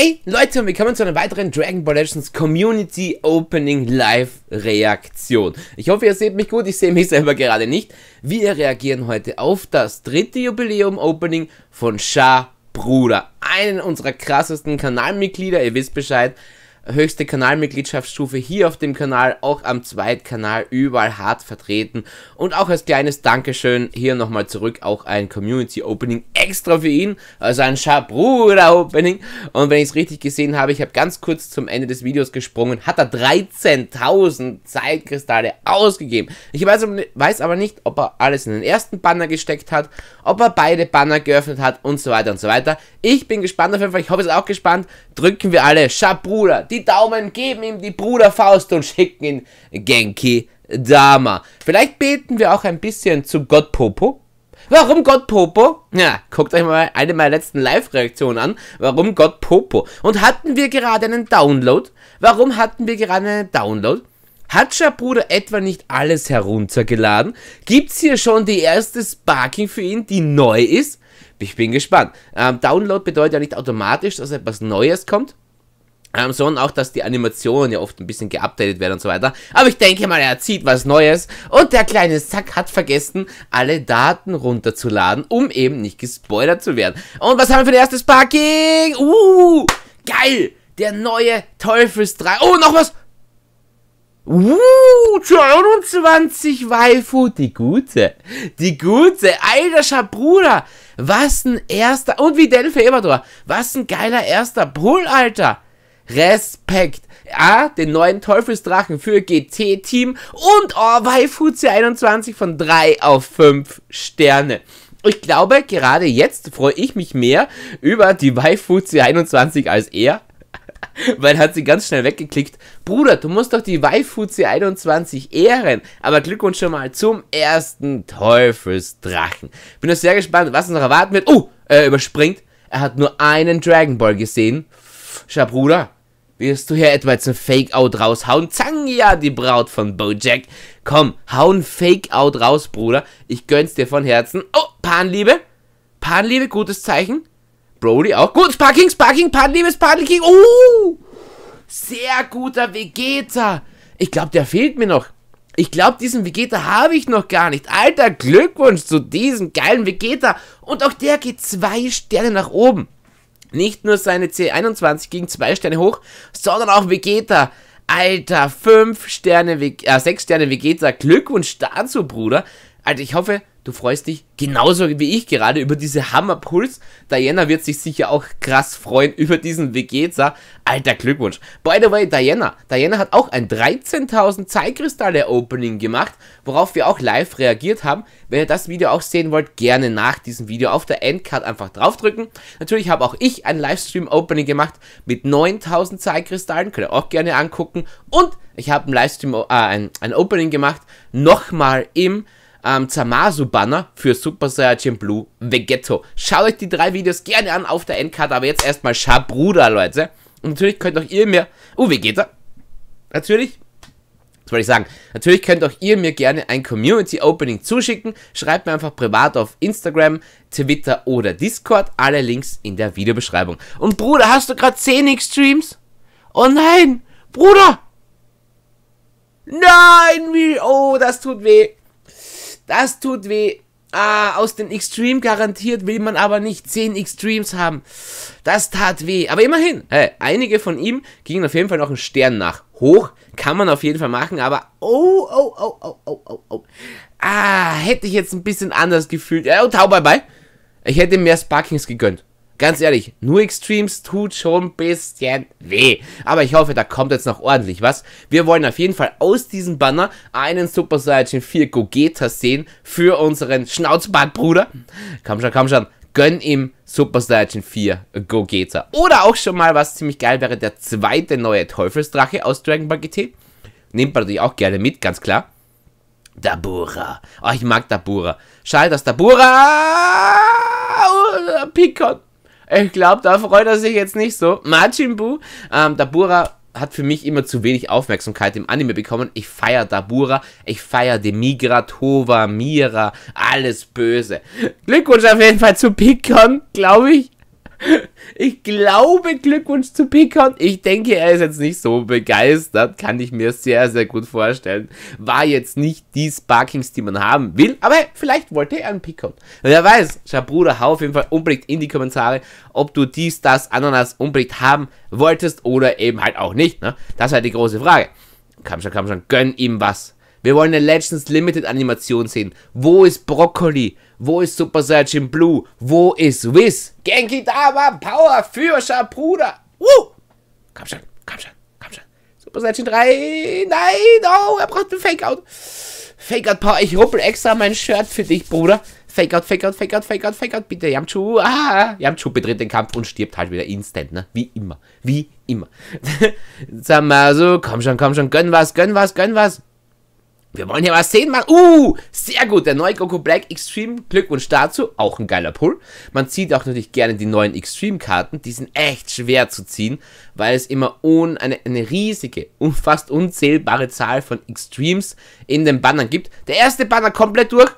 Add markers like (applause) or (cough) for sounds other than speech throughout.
Hey Leute und willkommen zu einer weiteren Dragon Ball Legends Community Opening Live Reaktion. Ich hoffe, ihr seht mich gut, ich sehe mich (laughs) selber gerade nicht. Wir reagieren heute auf das dritte Jubiläum Opening von Shah Bruder, einen unserer krassesten Kanalmitglieder, ihr wisst Bescheid höchste Kanalmitgliedschaftsstufe hier auf dem Kanal, auch am Zweitkanal, überall hart vertreten. Und auch als kleines Dankeschön hier nochmal zurück, auch ein Community Opening extra für ihn, also ein Schabruder Opening. Und wenn ich es richtig gesehen habe, ich habe ganz kurz zum Ende des Videos gesprungen, hat er 13.000 Zeitkristalle ausgegeben. Ich weiß, weiß aber nicht, ob er alles in den ersten Banner gesteckt hat, ob er beide Banner geöffnet hat und so weiter und so weiter. Ich bin gespannt auf jeden Fall, ich hoffe, ihr seid auch gespannt. Drücken wir alle Schabruder, die die Daumen, geben ihm die Bruderfaust und schicken ihn Genki Dama. Vielleicht beten wir auch ein bisschen zu Gott Popo. Warum Gott Popo? Ja, guckt euch mal eine meiner letzten Live-Reaktionen an. Warum Gott Popo? Und hatten wir gerade einen Download? Warum hatten wir gerade einen Download? Hat Bruder etwa nicht alles heruntergeladen? Gibt es hier schon die erste Sparking für ihn, die neu ist? Ich bin gespannt. Ähm, Download bedeutet ja nicht automatisch, dass etwas Neues kommt ähm, sondern auch, dass die Animationen ja oft ein bisschen geupdatet werden und so weiter. Aber ich denke mal, er zieht was Neues und der kleine Sack hat vergessen, alle Daten runterzuladen, um eben nicht gespoilert zu werden. Und was haben wir für ein erstes Packing? Uh, geil! Der neue Teufels 3. Oh, noch was! Uh, 21 Waifu, die gute, die gute, alter Schabruder. was ein erster, und wie Delphi Febador, was ein geiler erster Pull, Alter. Respekt. A, den neuen Teufelsdrachen für GT-Team und Orwei Fuzi 21 von 3 auf 5 Sterne. Ich glaube, gerade jetzt freue ich mich mehr über die waifuzi 21 als er. (laughs) Weil hat sie ganz schnell weggeklickt. Bruder, du musst doch die waifuzi 21 ehren. Aber Glückwunsch schon mal zum ersten Teufelsdrachen. Bin jetzt sehr gespannt, was uns noch erwarten wird. Oh, er äh, überspringt. Er hat nur einen Dragon Ball gesehen. Schau, Bruder. Wirst du hier etwa jetzt ein Fake-Out raushauen? Zangia, die Braut von Bojack. Komm, hau ein Fake-Out raus, Bruder. Ich gönn's dir von Herzen. Oh, Panliebe. Panliebe, gutes Zeichen. Brody auch. Gut, Sparking, Sparking, Panliebe, Sparking. Oh, sehr guter Vegeta. Ich glaube, der fehlt mir noch. Ich glaube, diesen Vegeta habe ich noch gar nicht. Alter, Glückwunsch zu diesem geilen Vegeta. Und auch der geht zwei Sterne nach oben. Nicht nur seine C21 ging zwei Sterne hoch, sondern auch Vegeta. Alter, fünf Sterne, äh, sechs Sterne Vegeta. Glückwunsch dazu, Bruder. Alter, ich hoffe, Du freust dich genauso wie ich gerade über diese Hammerpuls. Diana wird sich sicher auch krass freuen über diesen Vegeta. Alter Glückwunsch. By the way, Diana. Diana hat auch ein 13.000 Zeitkristalle Opening gemacht, worauf wir auch live reagiert haben. Wenn ihr das Video auch sehen wollt, gerne nach diesem Video auf der Endcard einfach draufdrücken. Natürlich habe auch ich ein Livestream Opening gemacht mit 9.000 Zeitkristallen. Könnt ihr auch gerne angucken. Und ich habe ein Livestream, äh, ein, ein Opening gemacht. Nochmal im ähm, Zamasu-Banner für Super Saiyajin Blue Vegetto. Schaut euch die drei Videos gerne an auf der Endcard, aber jetzt erstmal Schabruder, Leute. Und natürlich könnt auch ihr mir... Oh, Vegeta. Natürlich. Was wollte ich sagen? Natürlich könnt auch ihr mir gerne ein Community Opening zuschicken. Schreibt mir einfach privat auf Instagram, Twitter oder Discord. Alle Links in der Videobeschreibung. Und Bruder, hast du gerade 10 Streams? Oh nein! Bruder! Nein! Wie? Oh, das tut weh. Das tut weh. Ah, aus den Extreme garantiert will man aber nicht 10 Extremes haben. Das tat weh. Aber immerhin, hey, einige von ihm gingen auf jeden Fall noch einen Stern nach. Hoch kann man auf jeden Fall machen, aber oh, oh, oh, oh, oh, oh, oh. Ah, hätte ich jetzt ein bisschen anders gefühlt. Oh, Tau, bye, bye. Ich hätte mehr Sparkings gegönnt ganz ehrlich, nur Extremes tut schon ein bisschen weh. Aber ich hoffe, da kommt jetzt noch ordentlich was. Wir wollen auf jeden Fall aus diesem Banner einen Super Saiyan 4 Gogeta sehen für unseren Schnauzbartbruder. Komm schon, komm schon. Gönn ihm Super Saiyan 4 Gogeta. Oder auch schon mal, was ziemlich geil wäre, der zweite neue Teufelsdrache aus Dragon Ball GT. Nehmt man natürlich auch gerne mit, ganz klar. Dabura. Oh, ich mag Dabura. Schade, dass Dabura... Picon ich glaube, da freut er sich jetzt nicht so. Majin Buu, ähm, Dabura hat für mich immer zu wenig Aufmerksamkeit im Anime bekommen. Ich feiere Dabura, ich feiere Demigra, Tova, Mira, alles böse. Glückwunsch auf jeden Fall zu Picon, glaube ich. Ich glaube, Glückwunsch zu Picard. Ich denke, er ist jetzt nicht so begeistert. Kann ich mir sehr, sehr gut vorstellen. War jetzt nicht die Sparkings, die man haben will. Aber vielleicht wollte er einen Picard. Wer weiß. Schau, Bruder, hau auf jeden Fall unbedingt in die Kommentare, ob du dies, das, Ananas unbedingt haben wolltest oder eben halt auch nicht. Ne? Das war die große Frage. Komm schon, komm schon, gönn ihm was. Wir wollen eine Legends Limited Animation sehen. Wo ist Broccoli? Wo ist Super Saiyan Blue? Wo ist Wiz? Genki Dama Power Führerscher Bruder. Uh! Komm schon, komm schon, komm schon. Super Saiyan 3. Nein, oh, er braucht ein Fake Out. Fake Out Power. Ich ruppel extra mein Shirt für dich, Bruder. Fake Fake Fake Out, Out, Out, Fake Out, Fake Out. Bitte, Yamchu. Ah, Yamchu betritt den Kampf und stirbt halt wieder instant, ne? Wie immer. Wie immer. (laughs) Sag mal so, komm schon, komm schon. Gönn was, gönn was, gönn was. Wir wollen ja was sehen, Mann. Uh, sehr gut. Der neue Goku Black Extreme. Glückwunsch dazu. Auch ein geiler Pull. Man zieht auch natürlich gerne die neuen Extreme-Karten. Die sind echt schwer zu ziehen, weil es immer ohne eine, eine riesige, fast unzählbare Zahl von Extremes in den Bannern gibt. Der erste Banner komplett durch.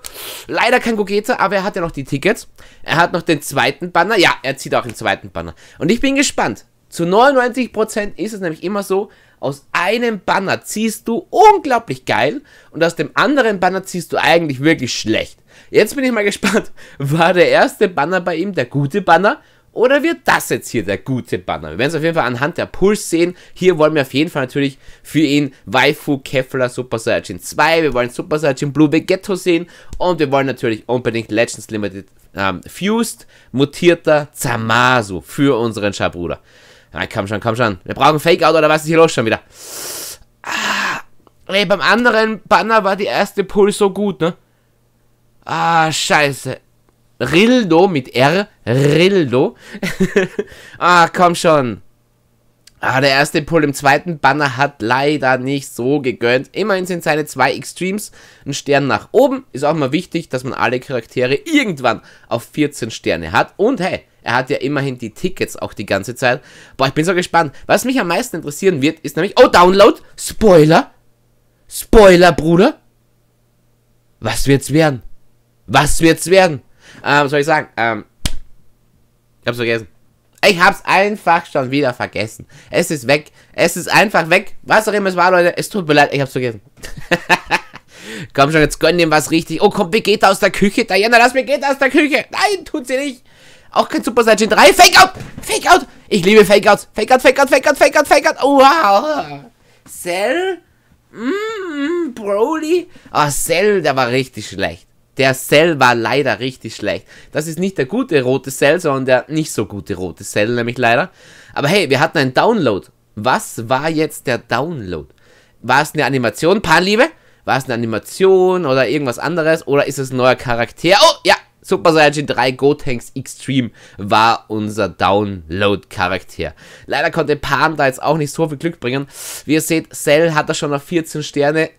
Leider kein Gogeta, aber er hat ja noch die Tickets. Er hat noch den zweiten Banner. Ja, er zieht auch den zweiten Banner. Und ich bin gespannt. Zu 99% ist es nämlich immer so, aus einem Banner ziehst du unglaublich geil und aus dem anderen Banner ziehst du eigentlich wirklich schlecht. Jetzt bin ich mal (laughs) gespannt, war der erste Banner bei ihm der gute Banner oder wird das jetzt hier der gute Banner? Wir werden es auf jeden Fall anhand der Puls sehen. Hier wollen wir auf jeden Fall natürlich für ihn Waifu Kefla Super Saiyajin 2. Wir wollen Super Saiyajin Blue Vegetto sehen. Und wir wollen natürlich unbedingt Legends Limited ähm, Fused mutierter Zamasu für unseren Schabruder. Ah, komm schon, komm schon. Wir brauchen Fake-Out oder was ist hier los schon wieder? Ah, ey, beim anderen Banner war die erste Pull so gut, ne? Ah, scheiße. Rildo mit R. Rildo. (laughs) ah, komm schon. Ah, der erste Pull im zweiten Banner hat leider nicht so gegönnt. Immerhin sind seine zwei Extremes ein Stern nach oben. Ist auch mal wichtig, dass man alle Charaktere irgendwann auf 14 Sterne hat. Und hey, er hat ja immerhin die Tickets auch die ganze Zeit. Boah, ich bin so gespannt. Was mich am meisten interessieren wird, ist nämlich... Oh, Download! Spoiler! Spoiler, Bruder! Was wird's werden? Was wird's werden? Ähm, soll ich sagen? Ähm, ich hab's vergessen. Ich hab's einfach schon wieder vergessen. Es ist weg. Es ist einfach weg. Was auch immer es war, Leute. Es tut mir leid, ich hab's vergessen. (laughs) komm schon, jetzt gönn ihm was richtig. Oh, komm, Vegeta aus der Küche. Diana, lass Vegeta aus der Küche. Nein, tut sie nicht. Auch kein Super Saiyan 3. Fake Out! Fake Out! Ich liebe Fake Outs. Fake Out, Fake Out, Fake Out, Fake Out, Fake Out. Wow. Cell? Mm, Broly? Ah, oh, Cell, der war richtig schlecht. Der Cell war leider richtig schlecht. Das ist nicht der gute rote Cell, sondern der nicht so gute rote Cell, nämlich leider. Aber hey, wir hatten einen Download. Was war jetzt der Download? War es eine Animation? Panliebe? War es eine Animation oder irgendwas anderes? Oder ist es ein neuer Charakter? Oh, ja, Super Saiyajin 3 Gotenks Extreme war unser Download-Charakter. Leider konnte Pan da jetzt auch nicht so viel Glück bringen. Wie ihr seht, Cell hat er schon auf 14 Sterne.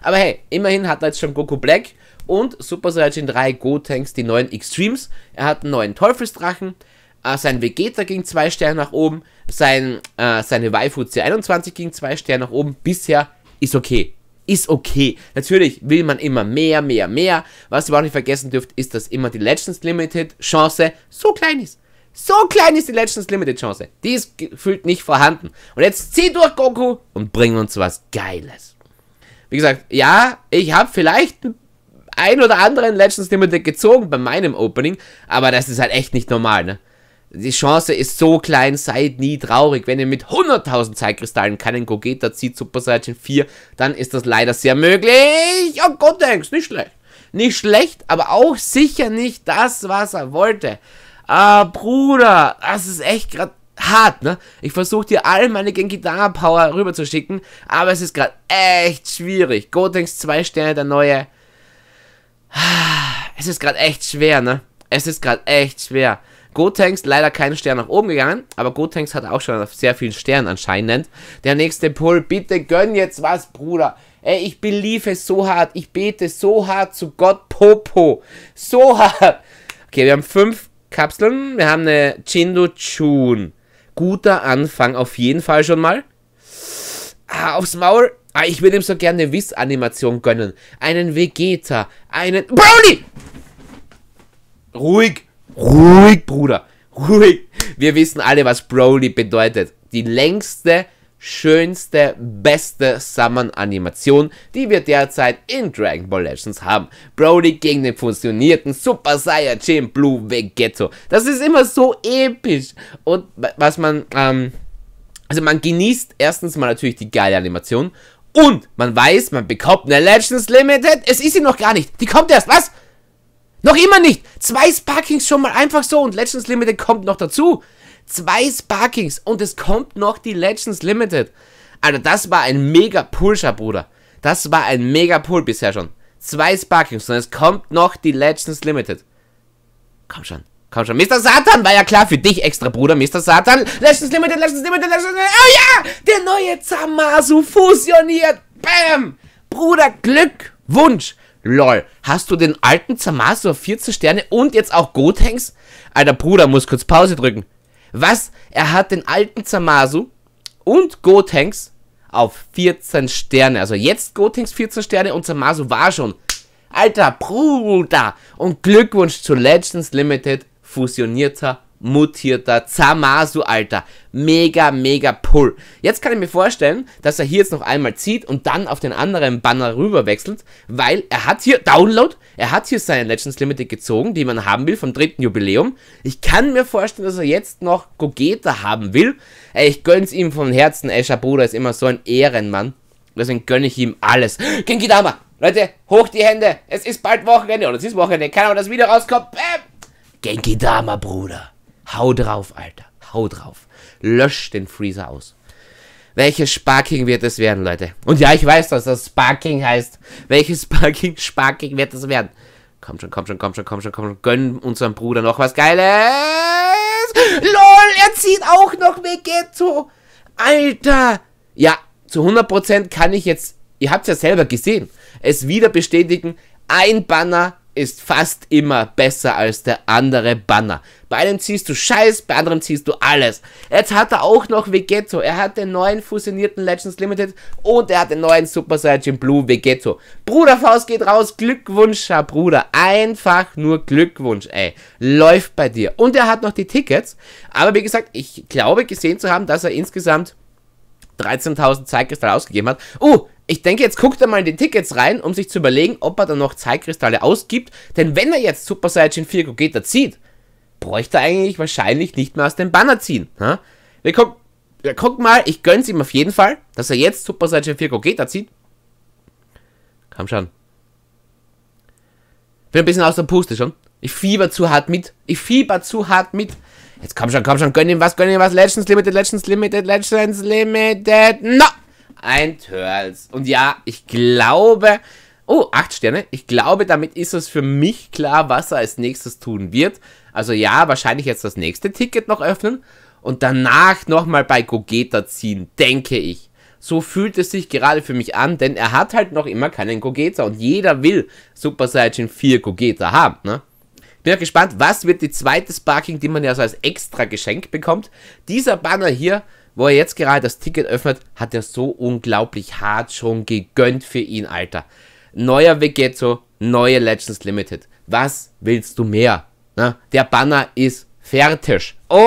Aber hey, immerhin hat er jetzt schon Goku Black und Super Saiyajin 3 Gotenks die neuen Extremes. Er hat einen neuen Teufelsdrachen. Äh, sein Vegeta ging 2 Sterne nach oben. Sein, äh, seine Waifu C21 ging 2 Sterne nach oben. Bisher ist okay ist okay. Natürlich will man immer mehr, mehr, mehr. Was ihr auch nicht vergessen dürft, ist, dass immer die Legends Limited Chance so klein ist. So klein ist die Legends Limited Chance. Die ist gefühlt nicht vorhanden. Und jetzt zieh durch, Goku, und bring uns was Geiles. Wie gesagt, ja, ich habe vielleicht ein oder anderen Legends Limited gezogen bei meinem Opening, aber das ist halt echt nicht normal, ne? Die Chance ist so klein, seid nie traurig. Wenn ihr mit 100.000 Zeitkristallen keinen Gogeta zieht, Super Saiyan 4, dann ist das leider sehr möglich. Oh Gott, denkst, nicht schlecht. Nicht schlecht, aber auch sicher nicht das, was er wollte. Ah, Bruder, das ist echt gerade hart, ne? Ich versuche dir all meine Genki-Dama-Power rüberzuschicken, aber es ist gerade echt schwierig. Gotenks 2 Sterne, der neue. Ah, es ist gerade echt schwer, ne? Es ist gerade echt schwer. Gotenks leider keinen Stern nach oben gegangen, aber Gotenks hat auch schon sehr vielen Sternen anscheinend. Der nächste Pull, bitte gönn jetzt was, Bruder. Ey, ich beliefe so hart, ich bete so hart zu Gott Popo. So hart. Okay, wir haben fünf Kapseln, wir haben eine Chindo Chun. Guter Anfang auf jeden Fall schon mal. Ah, aufs Maul. Ah, ich würde ihm so gerne eine Wiss-Animation gönnen. Einen Vegeta, einen... Brownie! Ruhig! Ruhig, Bruder. Ruhig. Wir wissen alle, was Broly bedeutet. Die längste, schönste, beste Summon-Animation, die wir derzeit in Dragon Ball Legends haben. Broly gegen den fusionierten Super Saiyajin Blue Vegetto. Das ist immer so episch. Und was man, ähm, also man genießt erstens mal natürlich die geile Animation und man weiß, man bekommt eine Legends Limited. Es ist sie noch gar nicht. Die kommt erst. Was? Noch immer nicht. Zwei Sparkings schon mal einfach so und Legends Limited kommt noch dazu. Zwei Sparkings und es kommt noch die Legends Limited. Alter, also das war ein mega Pulscher, Bruder. Das war ein mega Pull bisher schon. Zwei Sparkings und es kommt noch die Legends Limited. Komm schon. Komm schon, Mr. Satan war ja klar für dich extra, Bruder, Mr. Satan. Legends Limited, Legends Limited, Legends Limited. Oh ja, der neue Zamasu fusioniert. Bam. Bruder, Glück, Wunsch. Lol, hast du den alten Zamasu auf 14 Sterne und jetzt auch Gotenks? Alter Bruder, muss kurz Pause drücken. Was? Er hat den alten Zamasu und Gotenks auf 14 Sterne. Also jetzt Gotenks 14 Sterne und Zamasu war schon. Alter Bruder! Und Glückwunsch zu Legends Limited fusionierter, mutierter Zamasu, Alter. Mega, mega Pull. Jetzt kann ich mir vorstellen, dass er hier jetzt noch einmal zieht und dann auf den anderen Banner rüber wechselt, weil er hat hier, Download, er hat hier seine Legends Limited gezogen, die man haben will vom dritten Jubiläum. Ich kann mir vorstellen, dass er jetzt noch Gogeta haben will. Ey, ich gönn's ihm von Herzen. Escher Bruder ist immer so ein Ehrenmann. Deswegen gönne ich ihm alles. (gasps) Genki Dama, Leute, hoch die Hände. Es ist bald Wochenende. Oder es ist Wochenende. Keine Ahnung, das Video rauskommt. Bäm. Genki Dama, Bruder. Hau drauf, Alter. Hau drauf. Lösch den Freezer aus. Welches Sparking wird es werden, Leute? Und ja, ich weiß, dass das Sparking heißt. Welches Sparking, Sparking wird es werden? Komm schon, komm schon, komm schon, komm schon, komm schon. Gönn unserem Bruder noch was Geiles. LOL, er zieht auch noch Vegetto. Alter. Ja, zu 100% kann ich jetzt, ihr habt es ja selber gesehen, es wieder bestätigen. Ein Banner ist fast immer besser als der andere Banner. Bei einem ziehst du Scheiß, bei anderen ziehst du alles. Jetzt hat er auch noch Vegetto. Er hat den neuen fusionierten Legends Limited und er hat den neuen Super Saiyan Blue Vegetto. Bruder Faust geht raus. Glückwunsch, Herr Bruder. Einfach nur Glückwunsch, ey. Läuft bei dir. Und er hat noch die Tickets. Aber wie gesagt, ich glaube gesehen zu haben, dass er insgesamt 13.000 Zeitkristall ausgegeben hat. Oh, uh, ich denke, jetzt guckt er mal in die Tickets rein, um sich zu überlegen, ob er dann noch Zeitkristalle ausgibt. Denn wenn er jetzt Super Saiyan 4 Gogeta zieht, bräuchte er eigentlich wahrscheinlich nicht mehr aus dem Banner ziehen. Ha? Wir, guck, wir gucken mal, ich gönn's ihm auf jeden Fall, dass er jetzt Super Saiyan 4 Gogeta zieht. Komm schon. Bin ein bisschen aus der Puste schon. Ich fieber zu hart mit. Ich fieber zu hart mit. Jetzt komm schon, komm schon, gönn ihm was, gönn ihm was. Legends Limited, Legends Limited, Legends Limited. No! ein Turtles. Und ja, ich glaube, oh, 8 Sterne, ich glaube, damit ist es für mich klar, was er als nächstes tun wird. Also ja, wahrscheinlich jetzt das nächste Ticket noch öffnen und danach nochmal bei Gogeta ziehen, denke ich. So fühlt es sich gerade für mich an, denn er hat halt noch immer keinen Gogeta und jeder will Super Saiyajin 4 Gogeta haben, ne? Bin ja gespannt, was wird die zweite Sparking, die man ja so als extra Geschenk bekommt. Dieser Banner hier wo er jetzt gerade das Ticket öffnet, hat er so unglaublich hart schon gegönnt für ihn, Alter. Neuer Vegetto, neue Legends Limited. Was willst du mehr? Na, der Banner ist fertig. Und,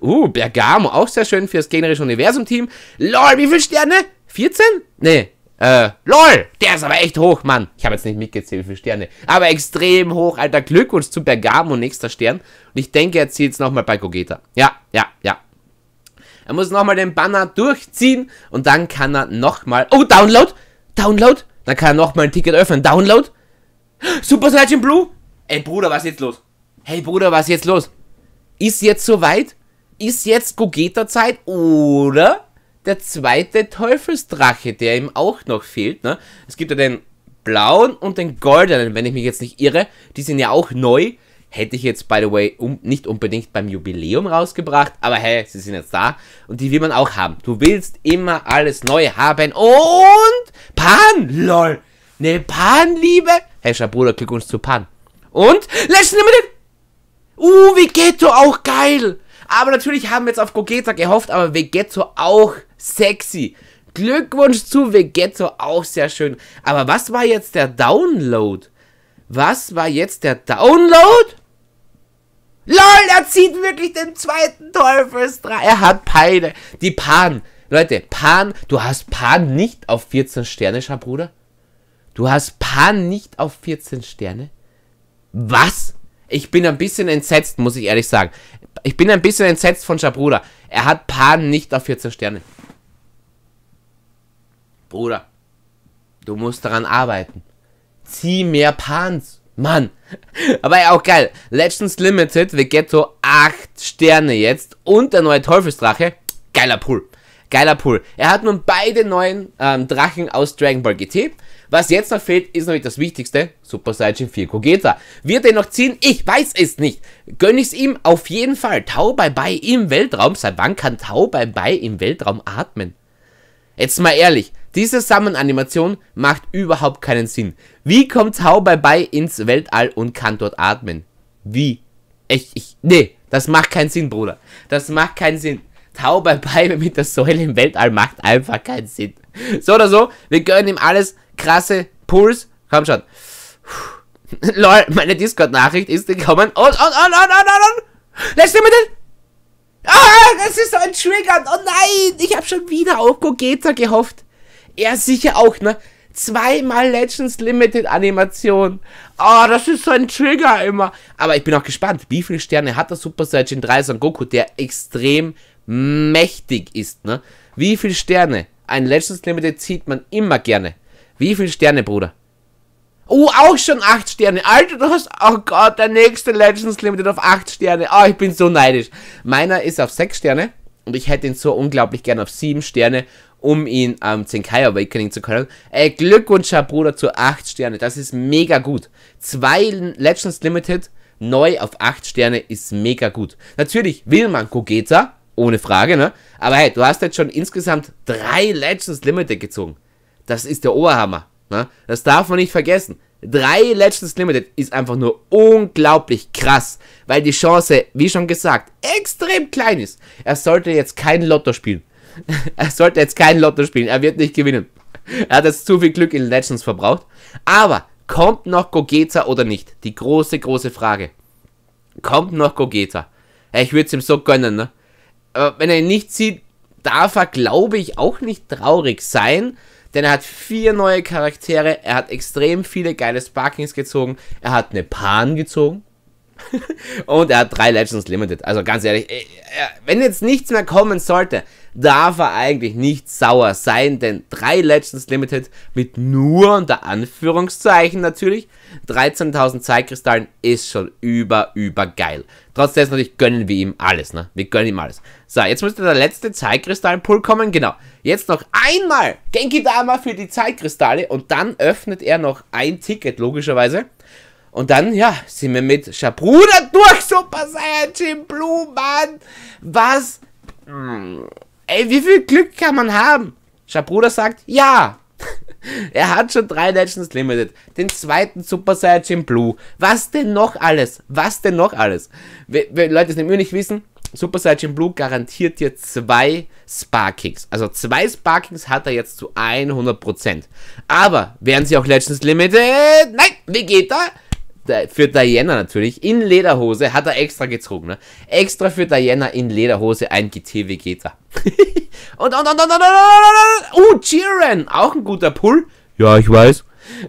uh, Bergamo, auch sehr schön fürs generische Universum-Team. LOL, wie viele Sterne? 14? Nee, äh, lol, der ist aber echt hoch, Mann. Ich habe jetzt nicht mitgezählt, wie viele Sterne. Aber extrem hoch, alter. Glückwunsch zu Bergamo, nächster Stern. Und ich denke, er zieht es nochmal bei Gogeta. Ja, ja, ja. Er muss nochmal den Banner durchziehen und dann kann er nochmal... Oh, Download! Download! Dann kann er nochmal ein Ticket öffnen. Download! Super Saiyan Blue! Ey, Bruder, was ist jetzt los? Hey, Bruder, was ist jetzt los? Ist jetzt soweit? Ist jetzt Gogeta-Zeit? Oder der zweite Teufelsdrache, der ihm auch noch fehlt, ne? Es gibt ja den blauen und den goldenen, wenn ich mich jetzt nicht irre. Die sind ja auch neu. Hätte ich jetzt, by the way, um, nicht unbedingt beim Jubiläum rausgebracht, aber hey, sie sind jetzt da und die will man auch haben. Du willst immer alles neu haben und Pan, lol, ne Pan-Liebe. Hey, Bruder, Glückwunsch zu Pan. Und Let's Limited. Uh, Vegetto auch geil. Aber natürlich haben wir jetzt auf Gogeta gehofft, aber Vegetto auch sexy. Glückwunsch zu Vegetto, auch sehr schön. Aber was war jetzt der Download? Was war jetzt der Download? LOL, er zieht wirklich den zweiten Teufelsdraht. Er hat Peine. Die Pan. Leute, Pan, du hast Pan nicht auf 14 Sterne, Schabruder. Du hast Pan nicht auf 14 Sterne? Was? Ich bin ein bisschen entsetzt, muss ich ehrlich sagen. Ich bin ein bisschen entsetzt von Schabruder. Er hat Pan nicht auf 14 Sterne. Bruder, du musst daran arbeiten. Zieh mehr Pans. Mann. (laughs) Aber ja, auch geil. Legends Limited, Vegetto, 8 Sterne jetzt. Und der neue Teufelsdrache. Geiler Pool. Geiler Pool. Er hat nun beide neuen ähm, Drachen aus Dragon Ball GT. Was jetzt noch fehlt, ist nämlich das Wichtigste. Super Saiyan 4 Kogeta. Wird er noch ziehen? Ich weiß es nicht. Gönn es ihm? Auf jeden Fall. Tau bei bei im Weltraum. Seit wann kann Tau bei bei im Weltraum atmen? Jetzt mal ehrlich. Diese Summon-Animation macht überhaupt keinen Sinn. Wie kommt Zhao Bai Bai ins Weltall und kann dort atmen? Wie? Echt, ich, nee, das macht keinen Sinn, Bruder. Das macht keinen Sinn. Tau bei Beibe mit der Säule im Weltall macht einfach keinen Sinn. So oder so, wir gönnen ihm alles. Krasse Puls. Komm schon. (laughs) Lol, meine Discord-Nachricht ist gekommen. Und, und, und, und, und, und, und. Letzte Minute. Ah, das ist so ein Trigger. Oh nein, ich habe schon wieder auf Gogeta gehofft er sicher auch, ne? Zweimal Legends Limited Animation. Oh, das ist so ein Trigger immer. Aber ich bin auch gespannt, wie viele Sterne hat der Super Saiyan 3 Son Goku, der extrem mächtig ist, ne? Wie viele Sterne? Ein Legends Limited zieht man immer gerne. Wie viele Sterne, Bruder? Oh, auch schon 8 Sterne. Alter, du hast. Oh Gott, der nächste Legends Limited auf 8 Sterne. Oh, ich bin so neidisch. Meiner ist auf 6 Sterne. Und ich hätte ihn so unglaublich gern auf 7 Sterne um ihn am ähm, Zenkai Awakening zu können. Ey, äh, Glückwunsch, Herr Bruder, zu 8 Sterne. Das ist mega gut. Zwei Legends Limited neu auf 8 Sterne ist mega gut. Natürlich will man Gogeta, ohne Frage, ne? Aber hey, du hast jetzt schon insgesamt drei Legends Limited gezogen. Das ist der Oberhammer, ne? Das darf man nicht vergessen. Drei Legends Limited ist einfach nur unglaublich krass, weil die Chance, wie schon gesagt, extrem klein ist. Er sollte jetzt kein Lotto spielen. (laughs) er sollte jetzt kein Lotto spielen. Er wird nicht gewinnen. Er hat jetzt zu viel Glück in Legends verbraucht. Aber kommt noch Gogeta oder nicht? Die große, große Frage. Kommt noch Gogeta? Ich würde es ihm so gönnen, ne? Aber wenn er ihn nicht sieht, darf er, glaube ich, auch nicht traurig sein. Denn er hat vier neue Charaktere, er hat extrem viele geile Sparkings gezogen, er hat eine Pan gezogen. (laughs) und er hat drei Legends Limited. Also ganz ehrlich, äh, äh, wenn jetzt nichts mehr kommen sollte, darf er eigentlich nicht sauer sein, denn drei Legends Limited mit nur unter Anführungszeichen natürlich 13.000 Zeitkristallen ist schon über, über geil. Trotzdem natürlich gönnen wir ihm alles, ne? Wir gönnen ihm alles. So, jetzt müsste der letzte Zeitkristallpool kommen, genau. Jetzt noch einmal Genki Dama für die Zeitkristalle und dann öffnet er noch ein Ticket, logischerweise. Und dann, ja, sind wir mit Schabruder durch Super Saiyajin Blue, Mann. Was? Mm. Ey, wie viel Glück kann man haben? Schabruder sagt, ja. (laughs) er hat schon drei Legends Limited. Den zweiten Super Saiyajin Blue. Was denn noch alles? Was denn noch alles? Wenn Leute, es nämlich nicht wissen, Super Saiyajin Blue garantiert dir zwei Sparkings. Also zwei Sparkings hat er jetzt zu 100%. Aber wären sie auch Legends Limited? Nein, wie geht er? für Diana natürlich in Lederhose, hat er extra gezogen, ne? Extra für Diana in Lederhose ein GT Vegeta. (laughs) und, und, und, und, und, und, und, und, und, oh, und, uh, auch ein guter Pull. Ja, ich weiß.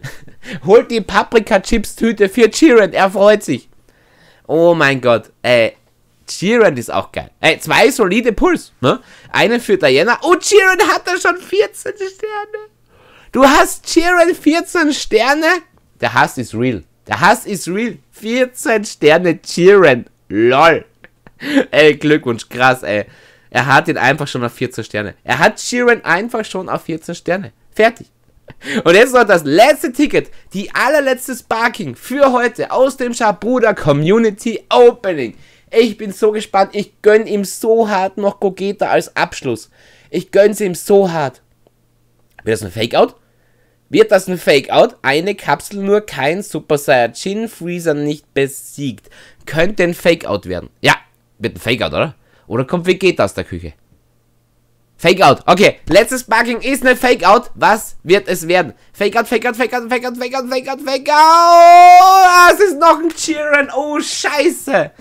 (laughs) Holt die Paprika-Chips-Tüte für Jiren, er freut sich. Oh mein Gott, ey. Äh, Jiren ist auch geil. Ey, äh, zwei solide Pulls, ne? Einen für Diana. Oh, Jiren hat da schon 14 Sterne. Du hast Jiren 14 Sterne? Der Hass ist real. Der Hass ist real. 14 Sterne cheeren. LOL. ey, Glückwunsch. Krass, ey. Er hat ihn einfach schon auf 14 Sterne. Er hat Sheeran einfach schon auf 14 Sterne. Fertig. Und jetzt noch das letzte Ticket, die allerletzte Sparking für heute aus dem Schabruder Community Opening. Ich bin so gespannt. Ich gönn ihm so hart noch Gogeta als Abschluss. Ich gönn's ihm so hart. Wird das ein Fake-Out? Wird das ein Fake-Out? Eine Kapsel nur, kein Super Saiyajin, Freezer nicht besiegt. Könnte ein Fake-Out werden. Ja, wird ein Fake-Out, oder? Oder kommt Vegeta aus der Küche? Fake-Out. Okay, letztes Bugging ist eine Fake-Out. Was wird es werden? Fake-Out, Fake-Out, Fake-Out, Fake-Out, Fake-Out, Fake-Out, Fake-Out. Ah, es ist noch ein Chiren. Oh, scheiße.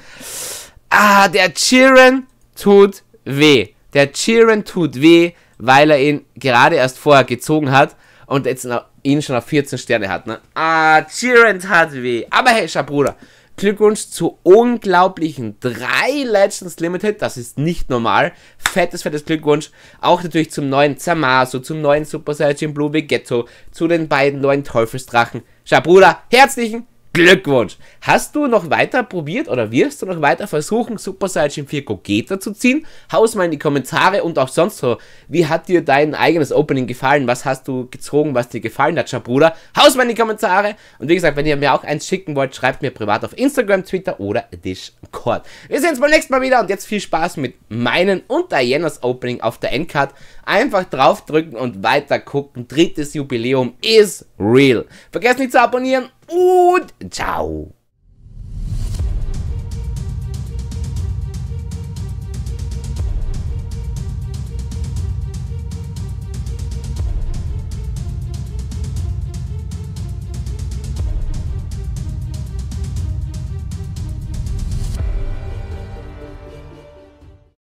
Ah, der Chiren tut weh. Der Chiren tut weh, weil er ihn gerade erst vorher gezogen hat und jetzt noch, ihn schon auf 14 Sterne hat, ne? Ah, Cheerant hat weh. Aber hey, Bruder, Glückwunsch zu unglaublichen drei Legends Limited. Das ist nicht normal. Fettes, fettes Glückwunsch. Auch natürlich zum neuen Zamasu, zum neuen Super Saiyan Blue Vegetto, zu den beiden neuen Teufelsdrachen. Schau, Bruder, herzlichen Glückwunsch! Hast du noch weiter probiert oder wirst du noch weiter versuchen, Super Saiyan 4 Gogeta zu ziehen? Haus mal in die Kommentare und auch sonst so. Wie hat dir dein eigenes Opening gefallen? Was hast du gezogen, was dir gefallen hat, Schabruder? Haus mal in die Kommentare! Und wie gesagt, wenn ihr mir auch eins schicken wollt, schreibt mir privat auf Instagram, Twitter oder Discord. Wir sehen uns beim nächsten Mal wieder und jetzt viel Spaß mit meinen und Dianas Opening auf der Endcard. Einfach draufdrücken und weiter gucken. Drittes Jubiläum is real. Vergesst nicht zu abonnieren und ciao.